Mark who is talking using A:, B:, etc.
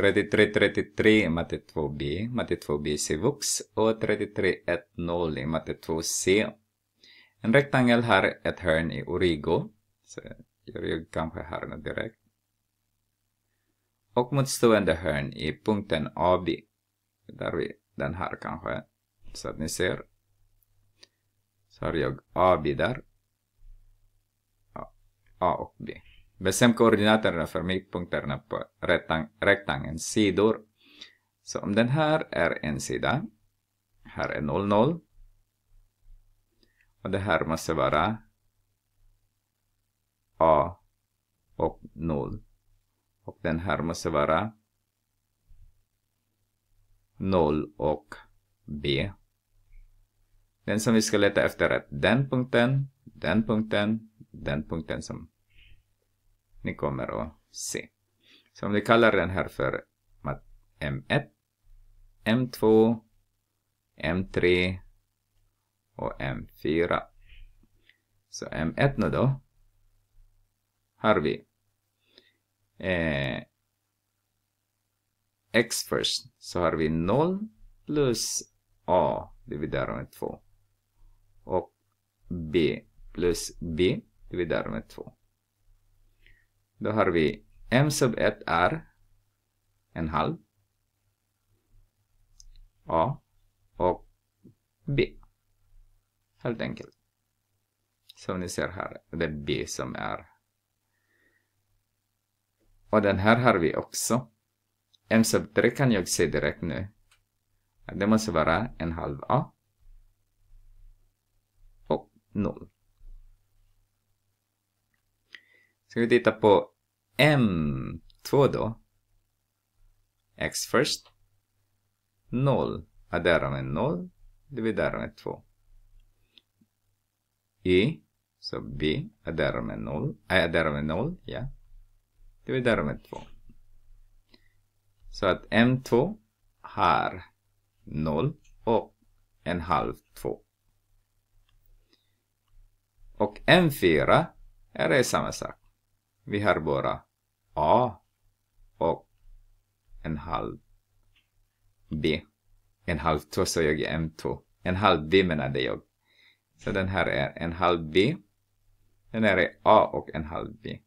A: 3333 i matte 2b, matte 2b svux och 3310 i matte 2c. En rektangel har ett hörn i origo, så gör jag kanske här nu direkt. Och motstående hörn i punkten AB, där vi, den här kanske, så att ni ser. Så har jag AB där, A och B. Bestäm koordinaterna för mittpunkterna på rektang rektangelns sidor. Så om den här är en sida, här är 0, 0. Och det här måste vara A och 0. Och den här måste vara 0 och B. Den som vi ska leta efter är den punkten, den punkten, den punkten som ni kommer att se. Så om vi kallar den här för M1, M2, M3 och M4. Så M1 nu då har vi eh, x först så har vi 0 plus a dividerat med 2 och b plus b dividerat med 2. Då har vi m sub 1 är en halv A och B. Helt enkelt. Som ni ser här, det är B som är. Och den här har vi också. M sub 3 kan jag se direkt nu. Det måste vara en halv A. Och 0. Ska vi titta på M2 då? X först. 0. Addera med 0. Dividera med 2. Y. Så B. Addera med 0. Äh, addera med 0. Ja. Dividera med 2. Så att M2 har 0 och en halv 2. Och M4 är det samma sak. Vi har bara A och en halv B. En halv två så jag är M2. En halv B menade jag. Så den här är en halv B. Den här är A och en halv B.